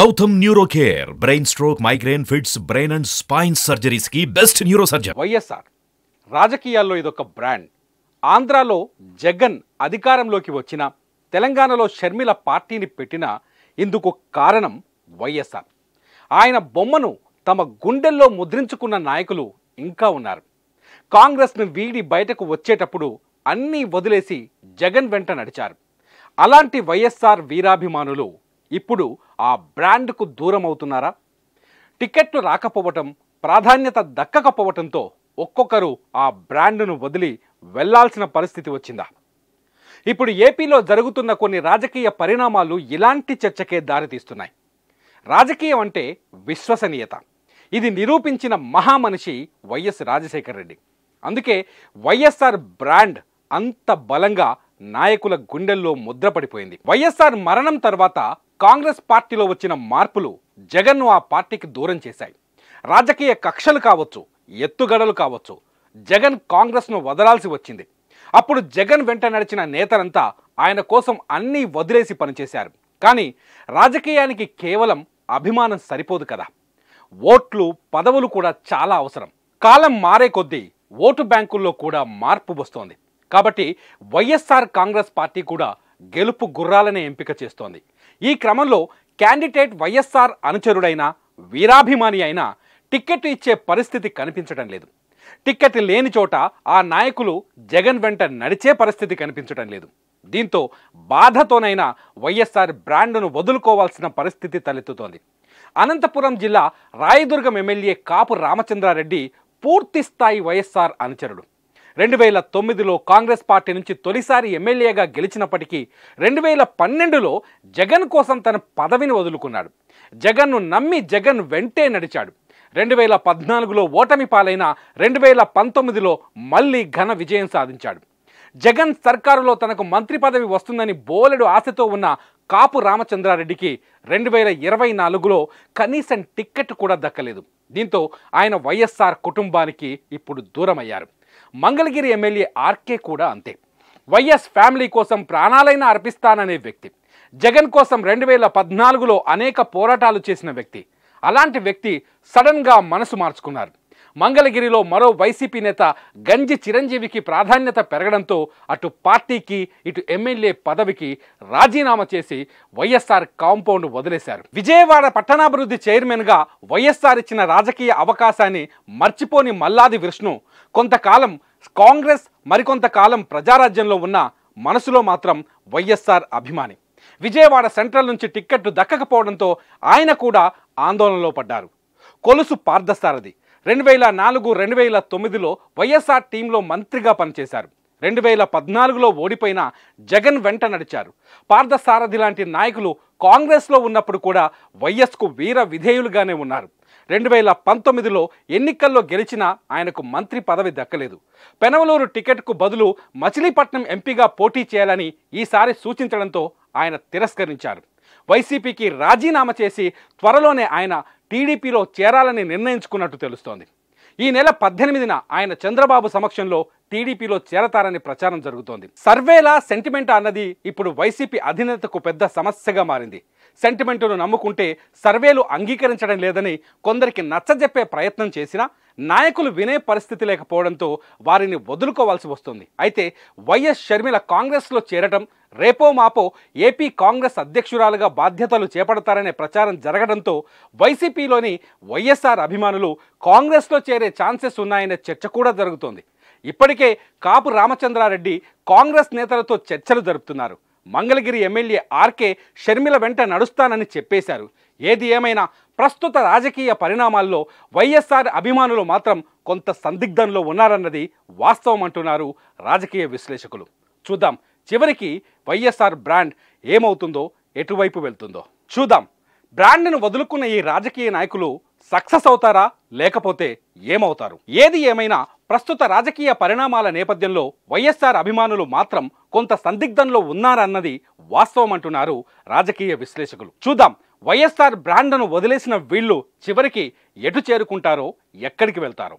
Gautam neuro care brain stroke migraine fits brain and spine surgeries కి best neuro surgeon YSR రాజకీయాల్లో ఇదొక brand ఆంధ్రాలో జగన్ అధికారంలోకి వచ్చిన తెలంగాణలో షర్మిల పార్టీని పెట్టిన ఇందుకు కారణం వైఎస్ఆర్ ఆయన బొమ్మను తమ గుండెల్లో ముద్రించుకున్న నాయకులు ఇంకా ఉన్నారు కాంగ్రెస్ను వీడి బయటకు వచ్చేటప్పుడు అన్నీ వదిలేసి జగన్ వెంట నడిచారు అలాంటి వైఎస్ఆర్ వీరాభిమానులు ఇప్పుడు ఆ బ్రాండ్కు దూరం అవుతున్నారా టికెట్లు రాకపోవటం ప్రాధాన్యత దక్కకపోవటంతో ఒక్కొక్కరు ఆ బ్రాండ్ను వదిలి వెళ్లాల్సిన పరిస్థితి వచ్చిందా ఇప్పుడు ఏపీలో జరుగుతున్న కొన్ని రాజకీయ పరిణామాలు ఇలాంటి చర్చకే దారితీస్తున్నాయి రాజకీయం అంటే విశ్వసనీయత ఇది నిరూపించిన మహామనిషి వైఎస్ రాజశేఖర రెడ్డి అందుకే వైఎస్ఆర్ బ్రాండ్ అంత బలంగా నాయకుల గుండెల్లో ముద్రపడిపోయింది వైఎస్ఆర్ మరణం తర్వాత కాంగ్రెస్ పార్టీలో వచ్చిన మార్పులు జగన్ను ఆ పార్టీకి దూరం చేశాయి రాజకీయ కక్షలు కావచ్చు ఎత్తుగడలు కావచ్చు జగన్ కాంగ్రెస్ను వదలాల్సి వచ్చింది అప్పుడు జగన్ వెంట నడిచిన నేతలంతా ఆయన కోసం అన్నీ వదిలేసి పనిచేశారు కానీ రాజకీయానికి కేవలం అభిమానం సరిపోదు కదా ఓట్లు పదవులు కూడా చాలా అవసరం కాలం మారే కొద్దీ ఓటు బ్యాంకుల్లో కూడా మార్పు వస్తోంది కాబట్టి వైఎస్ఆర్ కాంగ్రెస్ పార్టీ కూడా గెలుపు గుర్రాలనే ఎంపిక చేస్తోంది ఈ క్రమంలో క్యాండిడేట్ వైఎస్ఆర్ అనుచరుడైన వీరాభిమాని అయినా టిక్కెట్ ఇచ్చే పరిస్థితి కనిపించడం లేదు టిక్కెట్ లేని చోట ఆ నాయకులు జగన్ వెంట నడిచే పరిస్థితి కనిపించడం లేదు దీంతో బాధతోనైనా వైఎస్ఆర్ బ్రాండును వదులుకోవాల్సిన పరిస్థితి తలెత్తుతోంది అనంతపురం జిల్లా రాయదుర్గం ఎమ్మెల్యే కాపు రామచంద్రారెడ్డి పూర్తిస్థాయి వైఎస్ఆర్ అనుచరుడు రెండు వేల తొమ్మిదిలో కాంగ్రెస్ పార్టీ నుంచి తొలిసారి ఎమ్మెల్యేగా గెలిచినప్పటికీ రెండు వేల పన్నెండులో జగన్ కోసం తన పదవిని వదులుకున్నాడు జగన్ను నమ్మి జగన్ వెంటే నడిచాడు రెండు వేల పద్నాలుగులో ఓటమి పాలైన రెండు వేల పంతొమ్మిదిలో మళ్ళీ ఘన విజయం సాధించాడు జగన్ సర్కారులో తనకు మంత్రి పదవి వస్తుందని బోలెడు ఆశతో ఉన్న కాపు రామచంద్రారెడ్డికి రెండు వేల ఇరవై నాలుగులో కనీసం టిక్కెట్ కూడా దక్కలేదు దీంతో ఆయన వైఎస్ఆర్ కుటుంబానికి ఇప్పుడు దూరమయ్యారు మంగళగిరి ఎమ్మెల్యే ఆర్కే కూడా అంతే వైఎస్ ఫ్యామిలీ కోసం ప్రాణాలైనా అర్పిస్తాననే వ్యక్తి జగన్ కోసం రెండు వేల పద్నాలుగులో అనేక పోరాటాలు చేసిన వ్యక్తి అలాంటి వ్యక్తి సడన్గా మనసు మార్చుకున్నారు మంగళగిరిలో మరో వైసీపీ నేత గంజి చిరంజీవికి ప్రాధాన్యత పెరగడంతో అటు పార్టీకి ఇటు ఎమ్మెల్యే పదవికి రాజీనామా చేసి వైఎస్ఆర్ కాంపౌండ్ వదిలేశారు విజయవాడ పట్టణాభివృద్ధి చైర్మన్గా వైఎస్ఆర్ ఇచ్చిన రాజకీయ అవకాశాన్ని మర్చిపోని మల్లాది విష్ణు కొంతకాలం కాంగ్రెస్ మరికొంతకాలం ప్రజారాజ్యంలో ఉన్న మనసులో మాత్రం వైఎస్ఆర్ అభిమాని విజయవాడ సెంట్రల్ నుంచి టిక్కెట్లు దక్కకపోవడంతో ఆయన కూడా ఆందోళనలో పడ్డారు కొలుసు పార్థసారథి రెండు వేల నాలుగు రెండు వేల తొమ్మిదిలో వైఎస్ఆర్ టీంలో మంత్రిగా పనిచేశారు రెండు వేల పద్నాలుగులో ఓడిపోయిన జగన్ వెంట నడిచారు పార్థసారథి లాంటి నాయకులు కాంగ్రెస్లో ఉన్నప్పుడు కూడా వైఎస్కు వీర విధేయులుగానే ఉన్నారు రెండు వేల పంతొమ్మిదిలో ఎన్నికల్లో గెలిచినా ఆయనకు మంత్రి పదవి దక్కలేదు పెనవలూరు టికెట్కు బదులు మచిలీపట్నం ఎంపీగా పోటీ చేయాలని ఈసారి సూచించడంతో ఆయన తిరస్కరించారు వైసీపీకి రాజీనామా చేసి త్వరలోనే ఆయన టీడీపీలో చేరాలని నిర్ణయించుకున్నట్టు తెలుస్తోంది ఈ నెల పద్దెనిమిదిన ఆయన చంద్రబాబు సమక్షంలో టీడీపీలో చేరతారని ప్రచారం జరుగుతోంది సర్వేలా సెంటిమెంట్ అన్నది ఇప్పుడు వైసీపీ అధినేతకు పెద్ద సమస్యగా మారింది సెంటిమెంటును నమ్ముకుంటే సర్వేలు అంగీకరించడం లేదని కొందరికి నచ్చజెప్పే ప్రయత్నం చేసినా నాయకులు వినే పరిస్థితి లేకపోవడంతో వారిని వదులుకోవాల్సి వస్తుంది అయితే వైఎస్ షర్మిల కాంగ్రెస్లో చేరటం రేపో మాపో ఏపీ కాంగ్రెస్ అధ్యక్షురాలుగా బాధ్యతలు చేపడతారనే ప్రచారం జరగడంతో వైసీపీలోని వైఎస్ఆర్ అభిమానులు కాంగ్రెస్లో చేరే ఛాన్సెస్ ఉన్నాయనే చర్చ కూడా జరుగుతోంది ఇప్పటికే కాపు రామచంద్రారెడ్డి కాంగ్రెస్ నేతలతో చర్చలు జరుపుతున్నారు మంగళగిరి ఎమ్మెల్యే ఆర్కే షర్మిల వెంట నడుస్తానని చెప్పేశారు ఏది ఏమైనా ప్రస్తుత రాజకీయ పరిణామాల్లో వైఎస్ఆర్ అభిమానులు మాత్రం కొంత సందిగ్ధంలో ఉన్నారన్నది వాస్తవం అంటున్నారు రాజకీయ విశ్లేషకులు చూద్దాం చివరికి వైఎస్ఆర్ బ్రాండ్ ఏమవుతుందో ఎటువైపు వెళ్తుందో చూద్దాం బ్రాండ్ను వదులుకున్న ఈ రాజకీయ నాయకులు సక్సెస్ అవుతారా లేకపోతే ఏమవుతారు ఏది ఏమైనా ప్రస్తుత రాజకీయ పరిణామాల నేపథ్యంలో వైఎస్ఆర్ అభిమానులు మాత్రం కొంత సందిగ్ధంలో ఉన్నారన్నది వాస్తవం అంటున్నారు రాజకీయ విశ్లేషకులు చూద్దాం వైఎస్ఆర్ బ్రాండ్ను వదిలేసిన వీళ్ళు చివరికి ఎటు చేరుకుంటారో ఎక్కడికి వెళ్తారో